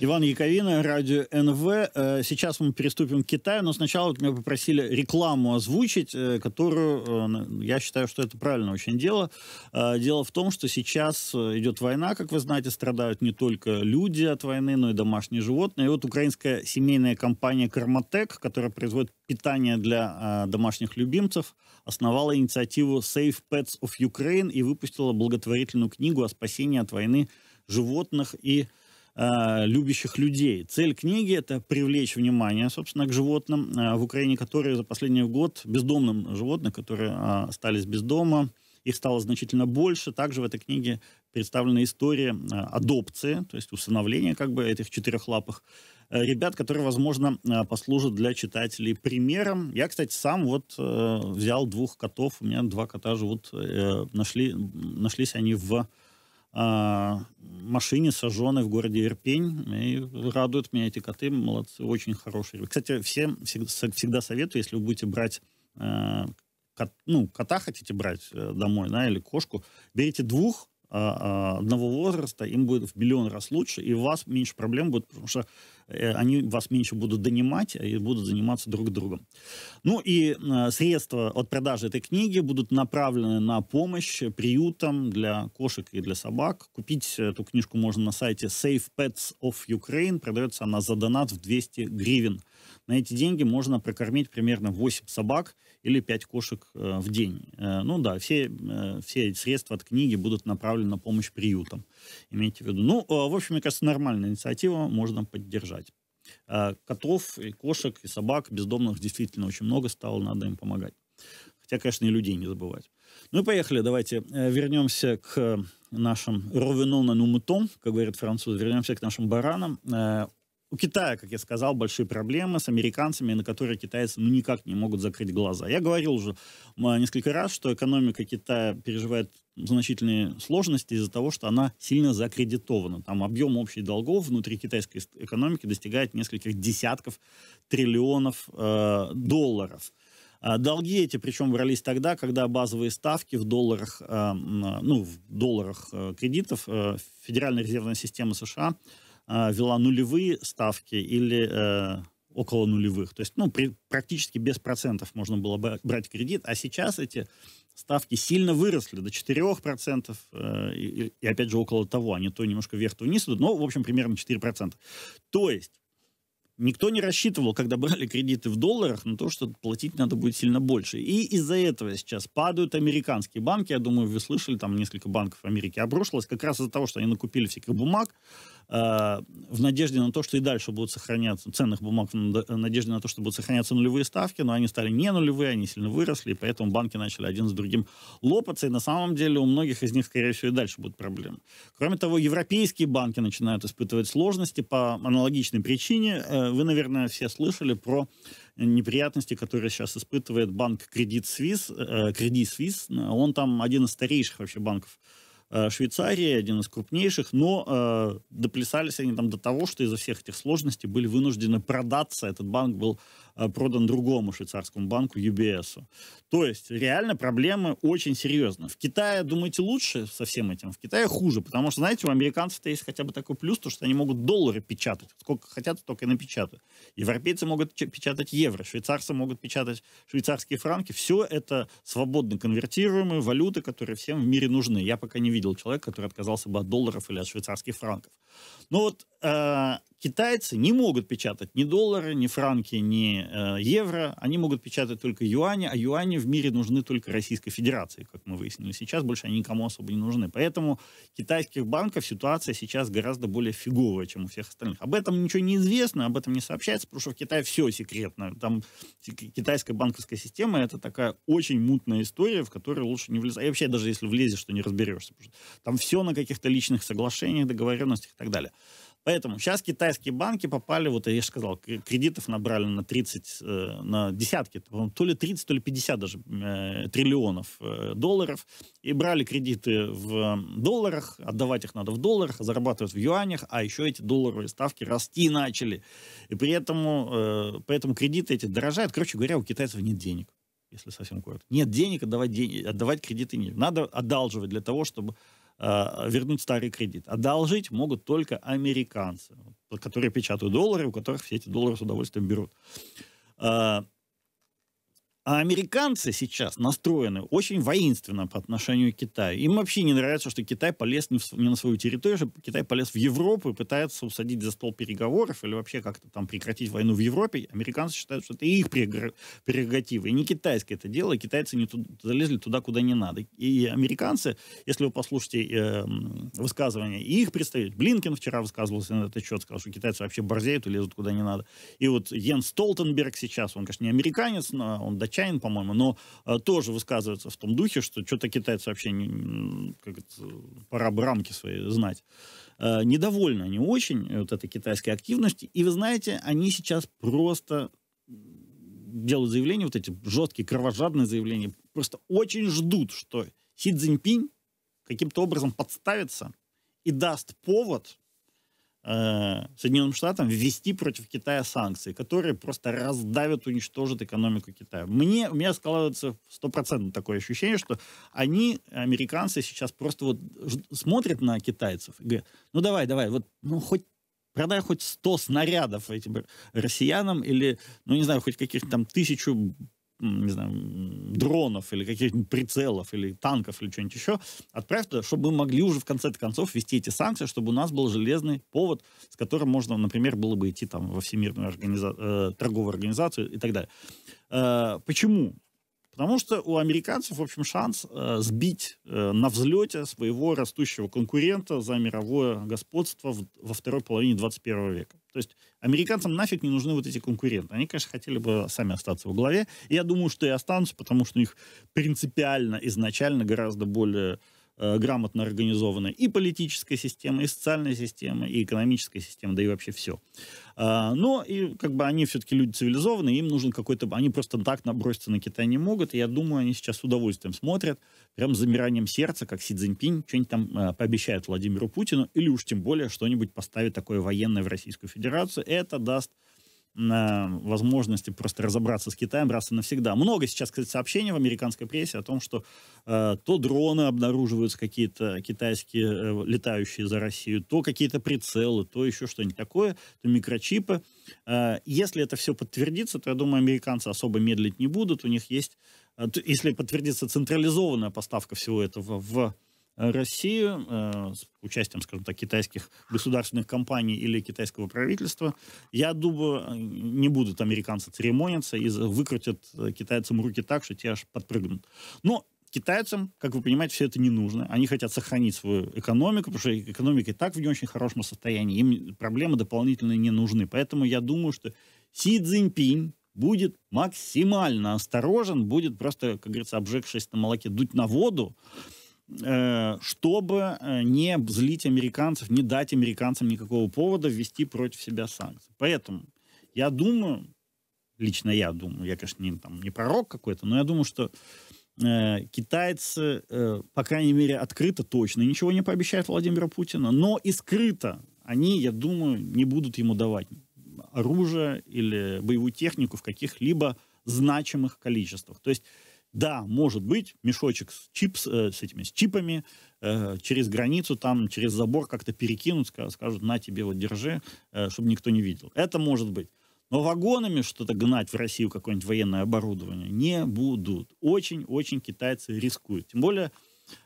Иван Яковина, радио НВ. Э, сейчас мы переступим к Китаю, но сначала меня попросили рекламу озвучить, э, которую э, я считаю, что это правильно очень дело. Дело в том, что сейчас идет война, как вы знаете, страдают не только люди от войны, но и домашние животные. И вот украинская семейная компания «Карматек», которая производит питание для домашних любимцев, основала инициативу Save Pets of Ukraine и выпустила благотворительную книгу о спасении от войны животных и животных Э, любящих людей. Цель книги – это привлечь внимание, собственно, к животным э, в Украине, которые за последний год, бездомным животным, которые э, остались без дома, их стало значительно больше. Также в этой книге представлена история адопции, то есть усыновления как бы этих четырехлапых ребят, которые, возможно, послужат для читателей примером. Я, кстати, сам вот взял двух котов, у меня два кота живут, нашли, нашлись они в а, машине, сожженной в городе Ирпень. И радуют меня эти коты, молодцы, очень хорошие. Кстати, всем всегда советую, если вы будете брать э, кот, ну, кота хотите брать э, домой, да, или кошку, берите двух, а, а, одного возраста, им будет в миллион раз лучше, и у вас меньше проблем будет, потому что э, они вас меньше будут донимать и будут заниматься друг другом. Ну и э, средства от продажи этой книги будут направлены на помощь приютам для кошек и для собак. Купить эту книжку можно на сайте Safe Pets of Ukraine. Продается она за донат в 200 гривен. На эти деньги можно прокормить примерно 8 собак или 5 кошек э, в день. Э, ну да, все, э, все средства от книги будут направлены на помощь приютам. Имейте в виду. Ну, в общем, мне кажется, нормальная инициатива, можно поддержать. котов, и кошек, и собак бездомных действительно очень много стало, надо им помогать. Хотя, конечно, и людей не забывать. Ну и поехали, давайте вернемся к нашим «revenons на ну как говорит француз. вернемся к нашим баранам. У Китая, как я сказал, большие проблемы с американцами, на которые китайцы ну, никак не могут закрыть глаза. Я говорил уже а, несколько раз, что экономика Китая переживает значительные сложности из-за того, что она сильно закредитована. Там объем общих долгов внутри китайской экономики достигает нескольких десятков триллионов э, долларов. А долги эти, причем, брались тогда, когда базовые ставки в долларах, э, ну, в долларах э, кредитов э, Федеральной резервной системы США а, вела нулевые ставки или э, около нулевых. То есть, ну, при, практически без процентов можно было брать кредит, а сейчас эти ставки сильно выросли до 4%, э, и, и опять же около того, они то немножко вверх, то вниз идут, но, в общем, примерно 4%. То есть, никто не рассчитывал, когда брали кредиты в долларах, на то, что платить надо будет сильно больше. И из-за этого сейчас падают американские банки. Я думаю, вы слышали, там несколько банков Америки обрушилось, как раз из-за того, что они накупили всяких бумаг, а, в надежде на то, что и дальше будут сохраняться ценных бумаг, в э, надежде на то, что будут сохраняться нулевые ставки, но они стали не нулевые, они сильно выросли, и поэтому банки начали один с другим лопаться, и на самом деле у многих из них, скорее всего, и дальше будут проблемы. Кроме того, европейские банки начинают испытывать сложности по аналогичной причине. Э, вы, наверное, все слышали про неприятности, которые сейчас испытывает банк Credit Suisse. Э, Credit Suisse. Он там один из старейших вообще банков Э, Швейцарии, один из крупнейших, но э, доплясались они там до того, что из-за всех этих сложностей были вынуждены продаться. Этот банк был Э, продан другому швейцарскому банку UBS. То есть реально проблемы очень серьезные. В Китае, думаете, лучше со всем этим? В Китае хуже, потому что, знаете, у американцев-то есть хотя бы такой плюс, то, что они могут доллары печатать. Сколько хотят, столько и напечатают. Европейцы могут печатать евро, швейцарцы могут печатать швейцарские франки. Все это свободно конвертируемые валюты, которые всем в мире нужны. Я пока не видел человека, который отказался бы от долларов или от швейцарских франков. Но ну вот а, китайцы не могут печатать ни доллары, ни франки, ни э, евро. Они могут печатать только юани, а юани в мире нужны только Российской Федерации, как мы выяснили. Сейчас больше они никому особо не нужны. Поэтому китайских банков ситуация сейчас гораздо более фиговая, чем у всех остальных. Об этом ничего не известно, об этом не сообщается, потому что в Китае все секретно. Там китайская банковская система — это такая очень мутная история, в которую лучше не влезать. И вообще, даже если влезешь, то не разберешься. Там все на каких-то личных соглашениях, договоренностях и так далее. Поэтому сейчас китайские банки попали, вот я же сказал, кредитов набрали на 30, э, на десятки, то ли 30, то ли 50 даже э, триллионов э, долларов. И брали кредиты в долларах, отдавать их надо в долларах, зарабатывать в юанях, а еще эти долларовые ставки расти начали. И при этом, поэтому кредиты эти дорожают. Короче говоря, у китайцев нет денег если совсем коротко. Нет денег, отдавать, отдавать кредиты нет. Надо одалживать для того, чтобы Э, вернуть старый кредит. Одолжить могут только американцы, которые печатают доллары, у которых все эти доллары с удовольствием берут. Э, а американцы сейчас настроены очень воинственно по отношению к Китаю. Им вообще не нравится, что Китай полез не, в, не на свою территорию, что Китай полез в Европу и пытается усадить за стол переговоров или вообще как-то там прекратить войну в Европе. Американцы считают, что это их прерогатива. И не китайское это дело. Китайцы не туда, залезли туда, куда не надо. И американцы, если вы послушаете э, высказывания и их представитель, Блинкин вчера высказывался на этот счет, сказал, что китайцы вообще борзеют и лезут куда не надо. И вот Йен Столтенберг сейчас, он, конечно, не американец, но он дочь Арчанин, по-моему, но э, тоже высказывается в том духе, что что-то китайцы вообще не, как это, пора бы рамки свои знать. Э, недовольны они очень э, вот этой китайской активностью. И вы знаете, они сейчас просто делают заявления, вот эти жесткие, кровожадные заявления, просто очень ждут, что Си Цзиньпинь каким-то образом подставится и даст повод Э, Соединенным Штатам ввести против Китая санкции, которые просто раздавят, уничтожат экономику Китая. Мне, у меня складывается стопроцентно такое ощущение, что они, американцы, сейчас просто вот смотрят на китайцев и говорят, ну давай, давай, вот ну хоть продай хоть 100 снарядов этим россиянам или, ну, не знаю, хоть каких-то там тысячу не знаю, дронов или каких-нибудь прицелов или танков или что-нибудь еще, отправь туда, чтобы мы могли уже в конце концов вести эти санкции, чтобы у нас был железный повод, с которым можно, например, было бы идти там во Всемирную организа... э, торговую организацию и так далее. Э, почему? Потому что у американцев, в общем, шанс э, сбить э, на взлете своего растущего конкурента за мировое господство в, во второй половине 21 века. То есть американцам нафиг не нужны вот эти конкуренты. Они, конечно, хотели бы сами остаться во главе. И я думаю, что и останутся, потому что у них принципиально изначально гораздо более Э, грамотно организована и политическая система, и социальная система, и экономическая система, да и вообще все. А, но и как бы они все-таки люди цивилизованные, им нужен какой-то... Они просто так наброситься на Китай не могут, и я думаю, они сейчас с удовольствием смотрят, прям с замиранием сердца, как Си Цзиньпинь что-нибудь там э, пообещает Владимиру Путину, или уж тем более что-нибудь поставит такое военное в Российскую Федерацию. Это даст возможности просто разобраться с Китаем раз и навсегда. Много сейчас, кстати, сообщений в американской прессе о том, что э, то дроны обнаруживаются какие-то китайские, э, летающие за Россию, то какие-то прицелы, то еще что-нибудь такое, то микрочипы. Э, если это все подтвердится, то, я думаю, американцы особо медлить не будут. У них есть, э, если подтвердится централизованная поставка всего этого в Э, Россию э, с участием, скажем так, китайских государственных компаний или китайского правительства. Я думаю, э, не будут американцы церемониться и выкрутят китайцам руки так, что те аж подпрыгнут. Но китайцам, как вы понимаете, все это не нужно. Они хотят сохранить свою экономику, потому что экономика и так в не очень хорошем состоянии. Им проблемы дополнительные не нужны. Поэтому я думаю, что Си Цзиньпинь будет максимально осторожен, будет просто, как говорится, обжегшись на молоке, дуть на воду, Э, чтобы э, не злить американцев, не дать американцам никакого повода ввести против себя санкции. Поэтому я думаю, лично я думаю, я, конечно, не, там, не пророк какой-то, но я думаю, что э, китайцы, э, по крайней мере, открыто точно ничего не пообещают Владимиру Путину, но и скрыто они, я думаю, не будут ему давать оружие или боевую технику в каких-либо значимых количествах. То есть да, может быть, мешочек с, чипс, э, с этими с чипами э, через границу, там через забор как-то перекинут, скажут, на тебе вот держи, э, чтобы никто не видел. Это может быть. Но вагонами что-то гнать в Россию, какое-нибудь военное оборудование, не будут. Очень-очень китайцы рискуют. Тем более,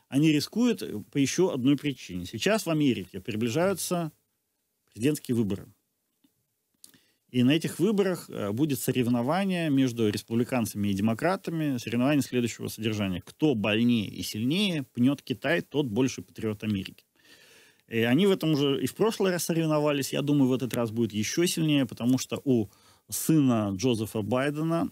они рискуют по еще одной причине. Сейчас в Америке приближаются президентские выборы. И на этих выборах э, будет соревнование между республиканцами и демократами, соревнование следующего содержания. Кто больнее и сильнее пнет Китай, тот больше патриот Америки. И они в этом уже и в прошлый раз соревновались. Я думаю, в этот раз будет еще сильнее, потому что у сына Джозефа Байдена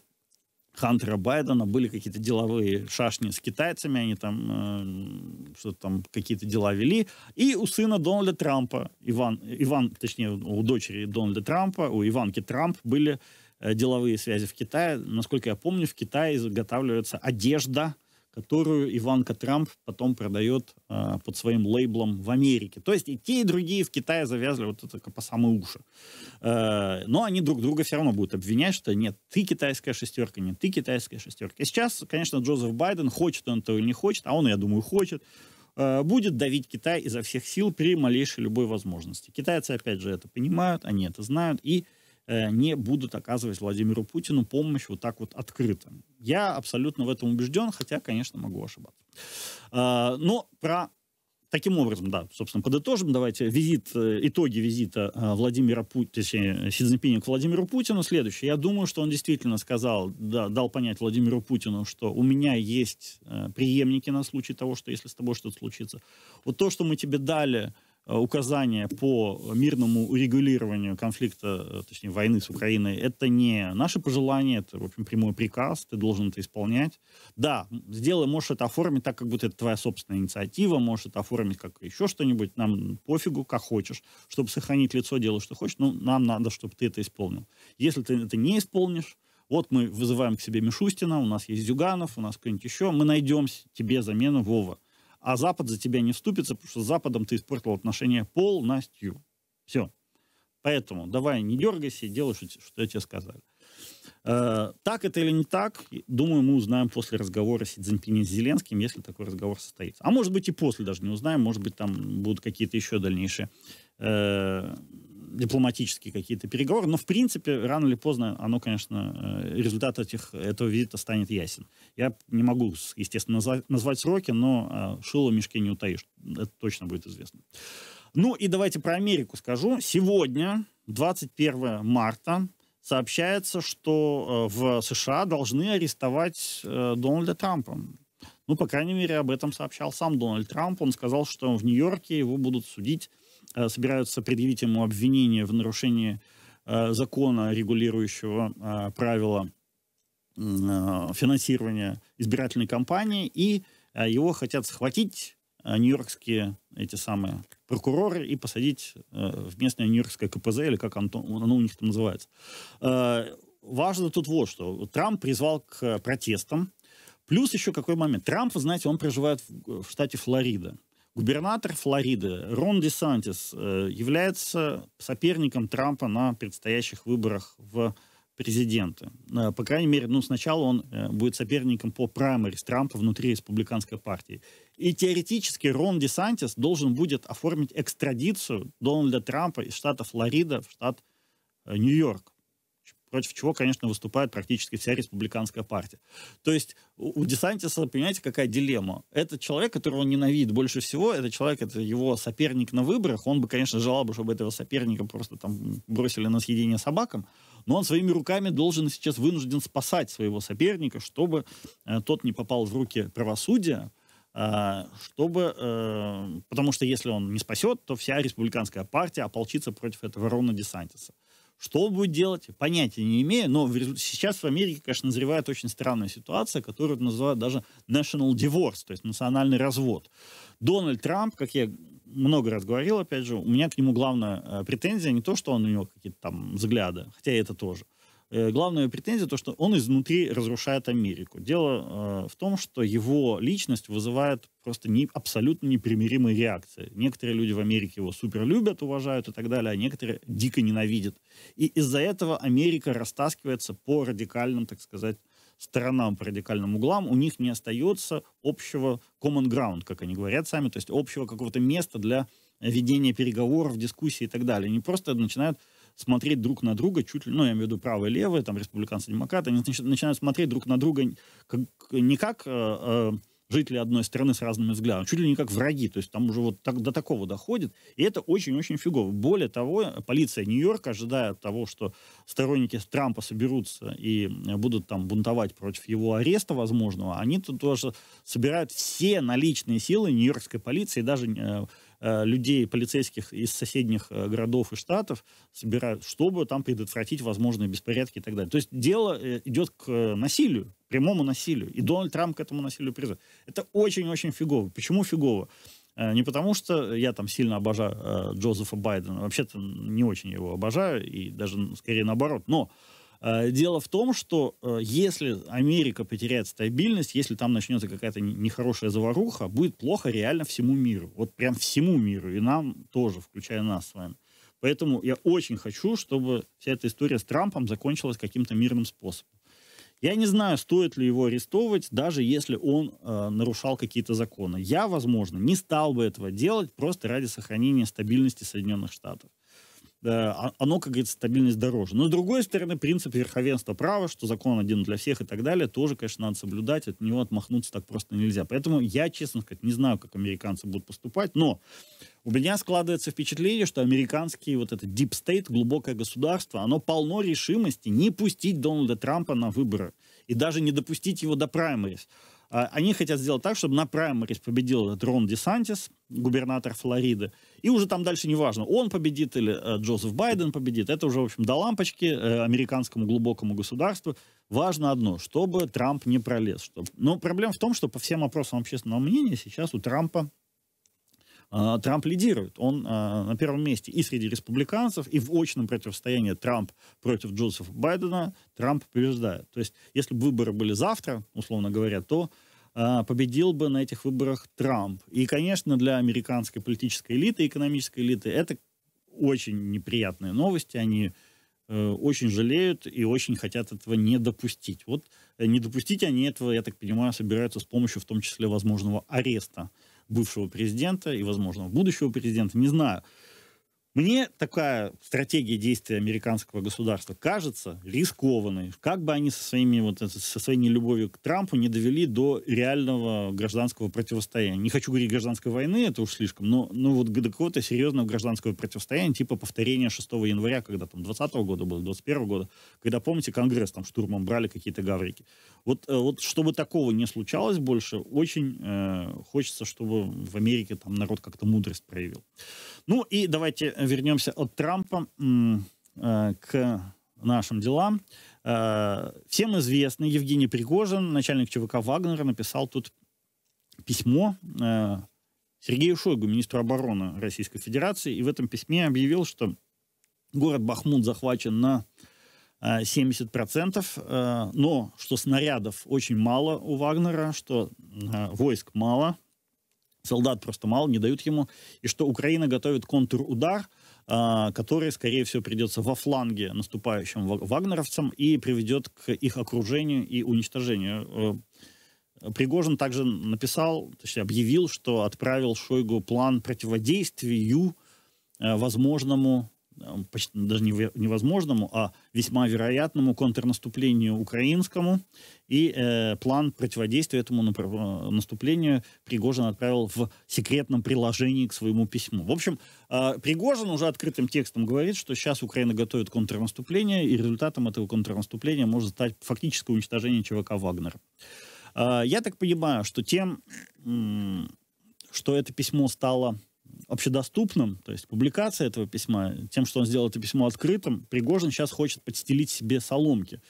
Хантера Байдена были какие-то деловые шашни с китайцами, они там э, что-то там какие-то дела вели. И у сына Дональда Трампа, Иван, Иван, точнее, у дочери Дональда Трампа, у Иванки Трамп были э, деловые связи в Китае. Насколько я помню, в Китае изготавливается одежда, которую Иванка Трамп потом продает э, под своим лейблом в Америке. То есть и те, и другие в Китае завязли вот это по самые уши. Э, но они друг друга все равно будут обвинять, что нет, ты китайская шестерка, нет, ты китайская шестерка. И сейчас, конечно, Джозеф Байден, хочет он этого или не хочет, а он, я думаю, хочет, э, будет давить Китай изо всех сил при малейшей любой возможности. Китайцы, опять же, это понимают, они это знают, и Э, не будут оказывать Владимиру Путину помощь вот так вот открыто. Я абсолютно в этом убежден, хотя, конечно, могу ошибаться. А, но про Таким образом, да, собственно, подытожим, давайте, визит, э, итоги визита э, Владимира Путина, точнее, Си Цзиньпиня к Владимиру Путину следующее. Я думаю, что он действительно сказал, да, дал понять Владимиру Путину, что у меня есть преемники на случай того, что если с тобой что-то случится. Вот то, что мы тебе дали, Э, указания по мирному урегулированию конфликта, э, точнее войны с Украиной, это не наше пожелание, это, в общем, прямой приказ, ты должен это исполнять. Да, сделай, можешь это оформить так, как будто это твоя собственная инициатива, можешь это оформить как еще что-нибудь, нам пофигу, как хочешь. Чтобы сохранить лицо, делай, что хочешь, но нам надо, чтобы ты это исполнил. Если ты это не исполнишь, вот мы вызываем к себе Мишустина, у нас есть Зюганов, у нас кто-нибудь еще, мы найдем тебе замену Вова а Запад за тебя не вступится, потому что с Западом ты испортил отношения полностью. Все. Поэтому давай не дергайся и делай, что, я тебе сказали. Э, так это или не так, думаю, мы узнаем после разговора с Цзиньпине с Зеленским, если такой разговор состоится. А может быть и после даже не узнаем, может быть там будут какие-то еще дальнейшие э, дипломатические какие-то переговоры, но в принципе рано или поздно оно, конечно, э, результат этих, этого визита станет ясен. Я не могу, естественно, назвать сроки, но а, шило в мешке не утаишь. Это точно будет известно. Ну и давайте про Америку скажу. Сегодня, 21 марта, сообщается, что э, в США должны арестовать э, Дональда Трампа. Ну, по крайней мере, об этом сообщал сам Дональд Трамп. Он сказал, что в Нью-Йорке его будут судить, э, собираются предъявить ему обвинение в нарушении э, закона, регулирующего э, правила финансирования избирательной кампании, и его хотят схватить нью-йоркские эти самые прокуроры и посадить в местное нью-йоркское КПЗ, или как оно, у них там называется. Важно тут вот что. Трамп призвал к протестам Плюс еще какой момент. Трамп, вы знаете, он проживает в, э, штате Флорида. Губернатор Флориды Рон Десантис Сантис э, является соперником Трампа на предстоящих выборах в президенты. Э, по крайней мере, ну, сначала он будет соперником по праймерис Трампа внутри республиканской партии. И теоретически Рон Сантис должен будет оформить экстрадицию Дональда Трампа из штата Флорида в штат Нью-Йорк против чего, конечно, выступает практически вся республиканская партия. То есть у Десантиса, понимаете, какая дилемма? Это человек, которого он ненавидит больше всего, это человек, это его соперник на выборах, он бы, конечно, желал бы, чтобы этого соперника просто там бросили на съедение собакам, но он своими руками должен сейчас вынужден спасать своего соперника, чтобы э, тот не попал в руки правосудия, а, чтобы, э, потому что если он не спасет, то вся республиканская партия ополчится против этого Рона Десантиса. Что он будет делать, понятия не имею, но сейчас в Америке, конечно, назревает очень странная ситуация, которую называют даже national divorce, то есть национальный развод. Дональд Трамп, как я много раз говорил, опять же, у меня к нему главная э, претензия не то, что он у него какие-то там взгляды, хотя это тоже – Э, главная претензия то, что он изнутри разрушает Америку. Дело э, в том, что его личность вызывает просто не, абсолютно непримиримые реакции. Некоторые люди в Америке его супер любят, уважают и так далее, а некоторые дико ненавидят. И из-за этого Америка растаскивается по радикальным, так сказать, сторонам, по радикальным углам, у них не остается общего common ground, как они говорят сами, то есть общего какого-то места для ведения переговоров, дискуссий и так далее. Они просто начинают смотреть друг на друга, чуть ли, ну, я имею в виду правые и там, республиканцы, демократы, они начинают смотреть друг на друга как, не как э, э, жители одной страны с разными взглядами, чуть ли не как враги, то есть там уже вот так, до такого доходит, и это очень-очень фигово. Более того, полиция Нью-Йорка, ожидая того, что сторонники Трампа соберутся и будут там бунтовать против его ареста возможного, они тут тоже собирают все наличные силы нью-йоркской полиции, даже э, Э, людей, полицейских из соседних э, городов и штатов собирают, чтобы там предотвратить возможные беспорядки и так далее. То есть дело э, идет к насилию, прямому насилию. И Дональд Трамп к этому насилию призывает. Это очень-очень фигово. Почему фигово? Не потому, что я там сильно обожаю Джозефа Байдена. Вообще-то не очень его обожаю, и даже ну, скорее наоборот. Но Э, дело в том, что э, если Америка потеряет стабильность, если там начнется какая-то нехорошая заваруха, будет плохо реально всему миру. Вот прям всему миру. И нам тоже, включая нас с вами. Поэтому я очень хочу, чтобы вся эта история с Трампом закончилась каким-то мирным способом. Я не знаю, стоит ли его арестовывать, даже если он э, нарушал какие-то законы. Я, возможно, не стал бы этого делать просто ради сохранения стабильности Соединенных Штатов. Э, оно, как говорится, стабильность дороже. Но, с другой стороны, принцип верховенства права, что закон один для всех и так далее, тоже, конечно, надо соблюдать, от него отмахнуться так просто нельзя. Поэтому я, честно сказать, не знаю, как американцы будут поступать, но у меня складывается впечатление, что американский вот этот deep state, глубокое государство, оно полно решимости не пустить Дональда Трампа на выборы и даже не допустить его до праймерис. А, они хотят сделать так, чтобы на праймерис победил этот Рон Десантис, губернатор Флориды. И уже там дальше неважно, он победит или э, Джозеф Байден победит. Это уже, в общем, до лампочки э, американскому глубокому государству. Важно одно, чтобы Трамп не пролез. Чтобы... Но проблема в том, что по всем опросам общественного мнения сейчас у Трампа а, Трамп лидирует. Он а, на первом месте и среди республиканцев, и в очном противостоянии Трамп против Джозефа Байдена Трамп побеждает. То есть, если бы выборы были завтра, условно говоря, то а, победил бы на этих выборах Трамп. И, конечно, для американской политической элиты, экономической элиты, это очень неприятные новости. Они э, очень жалеют и очень хотят этого не допустить. Вот э, не допустить они этого, я так понимаю, собираются с помощью, в том числе, возможного ареста бывшего президента и, возможно, будущего президента, не знаю. Мне такая стратегия действия американского государства кажется рискованной. Как бы они со, своими, вот, со своей нелюбовью к Трампу не довели до реального гражданского противостояния. Не хочу говорить гражданской войны, это уж слишком, но, но вот до какого-то серьезного гражданского противостояния, типа повторения 6 января, когда там 20 -го года было, 21 -го года, когда, помните, Конгресс там штурмом брали какие-то гаврики. Вот, э, вот чтобы такого не случалось больше, очень э, хочется, чтобы в Америке там народ как-то мудрость проявил. Ну и давайте вернемся от Трампа э, к нашим делам. Э, всем известный Евгений Пригожин, начальник ЧВК Вагнера, написал тут письмо э, Сергею Шойгу, министру обороны Российской Федерации, и в этом письме объявил, что город Бахмут захвачен на 70%, но что снарядов очень мало у Вагнера, что войск мало – солдат просто мало, не дают ему, и что Украина готовит контрудар, а, который, скорее всего, придется во фланге наступающим вагнеровцам и приведет к их окружению и уничтожению. Э, Пригожин также написал, точнее объявил, что отправил Шойгу план противодействию э, возможному почти даже невозможному, а весьма вероятному контрнаступлению украинскому. И э, план противодействия этому э, наступлению Пригожин отправил в секретном приложении к своему письму. В общем, э, Пригожин уже открытым текстом говорит, что сейчас Украина готовит контрнаступление, и результатом этого контрнаступления может стать фактическое уничтожение ЧВК Вагнера. Э, я так понимаю, что тем, что это письмо стало общедоступным, то есть публикация этого письма, тем, что он сделал это письмо открытым, Пригожин сейчас хочет подстелить себе соломки.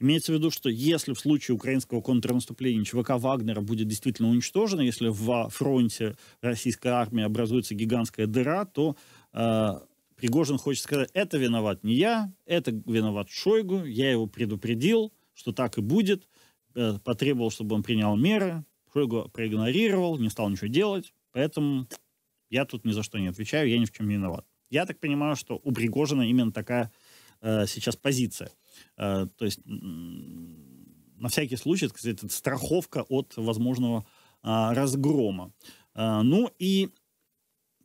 Имеется в виду, что если в случае украинского контрнаступления ЧВК Вагнера будет действительно уничтожено, если в фронте российской армии образуется гигантская дыра, то э, Пригожин хочет сказать, это виноват не я, это виноват Шойгу, я его предупредил, что так и будет, э, потребовал, чтобы он принял меры, Шойгу проигнорировал, не стал ничего делать, поэтому я тут ни за что не отвечаю, я ни в чем не виноват. Я так понимаю, что у Пригожина именно такая э, сейчас позиция. Э, то есть, э, на всякий случай, так сказать, это страховка от возможного э, разгрома. Э, ну и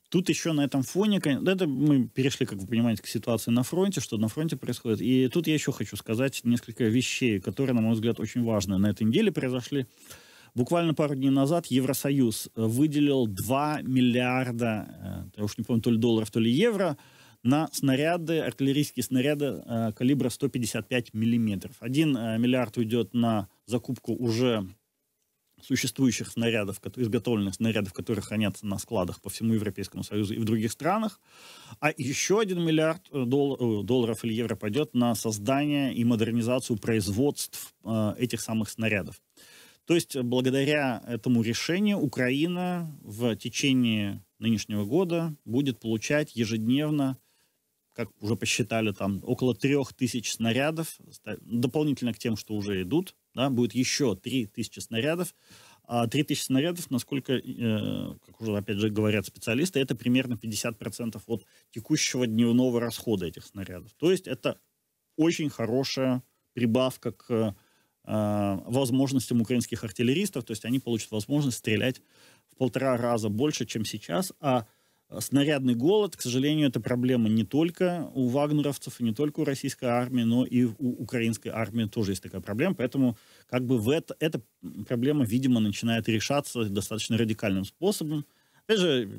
Тут еще на этом фоне, это мы перешли, как вы понимаете, к ситуации на фронте, что на фронте происходит. И тут я еще хочу сказать несколько вещей, которые, на мой взгляд, очень важны. На этой неделе произошли. Буквально пару дней назад Евросоюз э, выделил 2 миллиарда, э, я уж не помню, то ли долларов, то ли евро, на снаряды, артиллерийские снаряды э, калибра 155 миллиметров. Один миллиард уйдет на закупку уже существующих снарядов, изготовленных снарядов, которые хранятся на складах по всему Европейскому Союзу и в других странах. А еще один миллиард дол- долларов или евро пойдет на создание и модернизацию производств э, этих самых снарядов. То есть э, благодаря этому решению Украина в течение нынешнего года будет получать ежедневно, как уже посчитали, там около трех тысяч снарядов, дополнительно к тем, что уже идут, да, будет еще три тысячи снарядов. А три тысячи снарядов, насколько, э, как уже опять же говорят специалисты, это примерно 50% от текущего дневного расхода этих снарядов. То есть это очень хорошая прибавка к Э, возможностям украинских артиллеристов, то есть они получат возможность стрелять в полтора раза больше, чем сейчас, а э, снарядный голод, к сожалению, это проблема не только у вагнеровцев, и не только у российской армии, но и у украинской армии тоже есть такая проблема, поэтому как бы в это, эта проблема, видимо, начинает решаться достаточно радикальным способом. Опять же,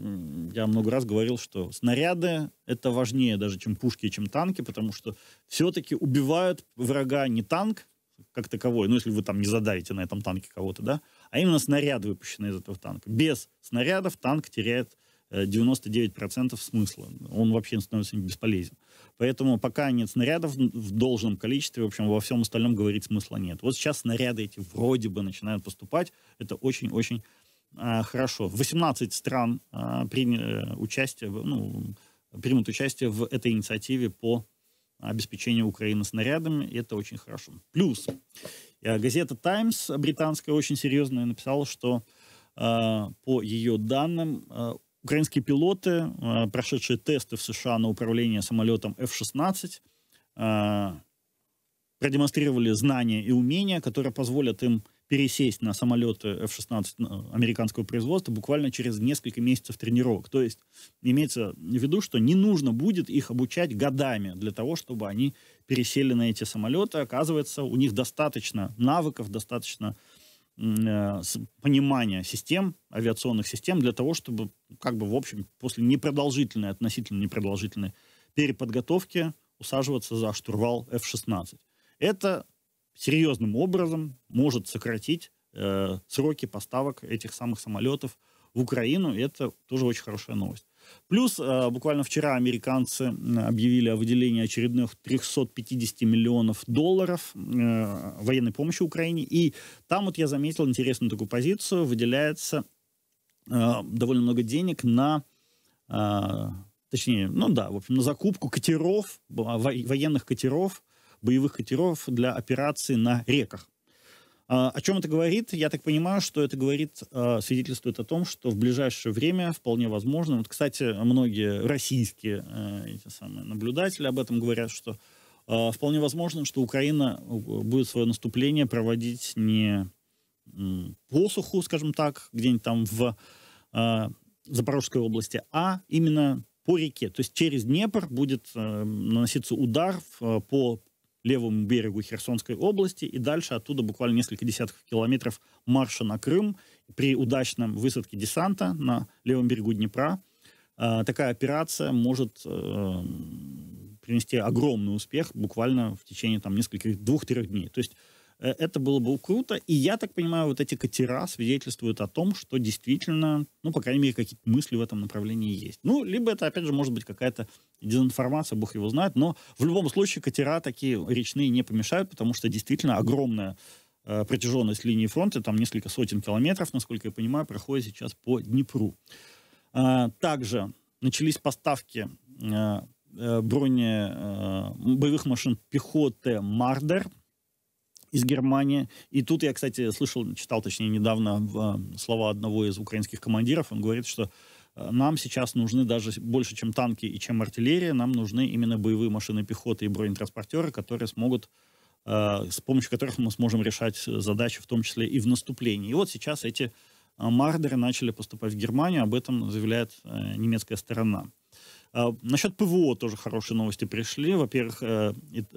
я много раз говорил, что снаряды — это важнее даже, чем пушки, чем танки, потому что все-таки убивают врага не танк, как таковой, ну, если вы там не задавите на этом танке кого-то, да, а именно снаряды, выпущенные из этого танка. Без снарядов танк теряет 99% э, смысла. Он вообще становится бесполезен. Поэтому пока нет снарядов в должном количестве, в общем, во всем остальном говорить смысла нет. Вот сейчас снаряды эти вроде бы начинают поступать. Это очень-очень а, а, э, хорошо. 18 стран э, приняли участие, ну, примут участие в этой инициативе по обеспечение Украины снарядами. Это очень хорошо. Плюс э, газета Times британская очень серьезная написала, что э, по ее данным э, украинские пилоты, прошедшие тесты в США на управление самолетом F-16, продемонстрировали знания и умения, которые позволят им пересесть на самолет э, F-16 э, американского производства буквально через несколько месяцев тренировок. То есть имеется в виду, что не нужно будет их обучать годами для того, чтобы они пересели на эти самолеты. Оказывается, у них достаточно навыков, достаточно э, понимания систем, авиационных систем, для того, чтобы, как бы, в общем, после непродолжительной, относительно непродолжительной переподготовки усаживаться за штурвал F-16. Это серьезным образом может сократить э, сроки поставок этих самых самолетов в Украину. И это тоже очень хорошая новость. Плюс э, буквально вчера американцы объявили о выделении очередных 350 миллионов долларов э, военной помощи Украине. И там вот я заметил интересную такую позицию. Выделяется э, довольно много денег на... Э, точнее, ну да, в общем, на закупку катеров, военных катеров боевых катеров для операций на реках. А, о чем это говорит? Я так понимаю, что это говорит, а, свидетельствует о том, что в ближайшее время вполне возможно. Вот, кстати, многие российские э, эти самые наблюдатели об этом говорят, что а, вполне возможно, что Украина э, будет свое наступление проводить не по суху, скажем так, где-нибудь там в Запорожской области, а именно по реке. То есть через Днепр будет э, наноситься удар по левому берегу Херсонской области и дальше оттуда буквально несколько десятков километров марша на Крым. При удачном высадке десанта на левом берегу Днепра а, такая операция может э, принести огромный успех буквально в течение там нескольких двух-трех дней. То есть Э, это было бы круто. И я так понимаю, вот эти катера свидетельствуют о том, что действительно, ну, по крайней мере, какие-то мысли в этом направлении есть. Ну, либо это, опять же, может быть какая-то дезинформация, бог его знает, но в любом случае катера такие речные не помешают, потому что действительно огромная э, протяженность линии фронта, там несколько сотен километров, насколько я понимаю, проходит сейчас по Днепру. Э, также начались поставки э, э, брони э, боевых машин пехоты «Мардер», из Германии. И тут я, кстати, слышал, читал, точнее, недавно э, слова одного из украинских командиров. Он говорит, что э, нам сейчас нужны даже больше, чем танки и чем артиллерия, нам нужны именно боевые машины пехоты и бронетранспортеры, которые смогут э, с помощью которых мы сможем решать задачи, в том числе и в наступлении. И вот сейчас эти мардеры начали поступать в Германию, об этом заявляет немецкая сторона. Насчет ПВО тоже хорошие новости пришли. Во-первых,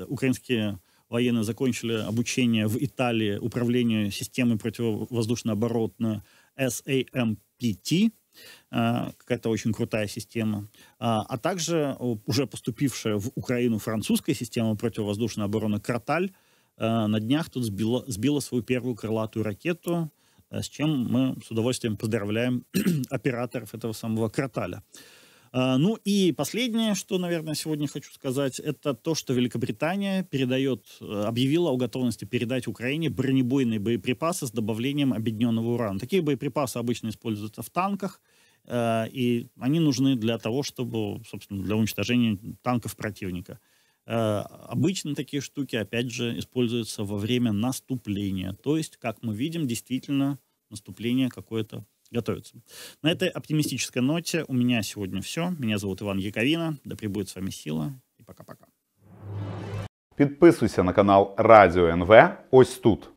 украинские военные закончили обучение в Италии управлению системой противовоздушной обороны SAMPT, а, какая-то очень крутая система, а, а также уже поступившая в Украину французская система противовоздушной обороны «Краталь», а, на днях тут сбила, сбила свою первую крылатую ракету, с чем мы с удовольствием поздравляем операторов этого самого «Краталя». А, ну и последнее, что, наверное, сегодня хочу сказать, это то, что Великобритания передает, э, объявила о готовности передать Украине бронебойные боеприпасы с добавлением объединенного урана. Такие боеприпасы обычно используются в танках, э, и они нужны для того, чтобы, собственно, для уничтожения танков противника. Э, обычно такие штуки, опять же, используются во время наступления. То есть, как мы видим, действительно наступление какое-то готовиться. На этой оптимистической ноте у меня сегодня все. Меня зовут Иван Яковина. Да прибудет с вами сила и пока-пока. Подписывайся на канал Радіо НВ. Ось тут.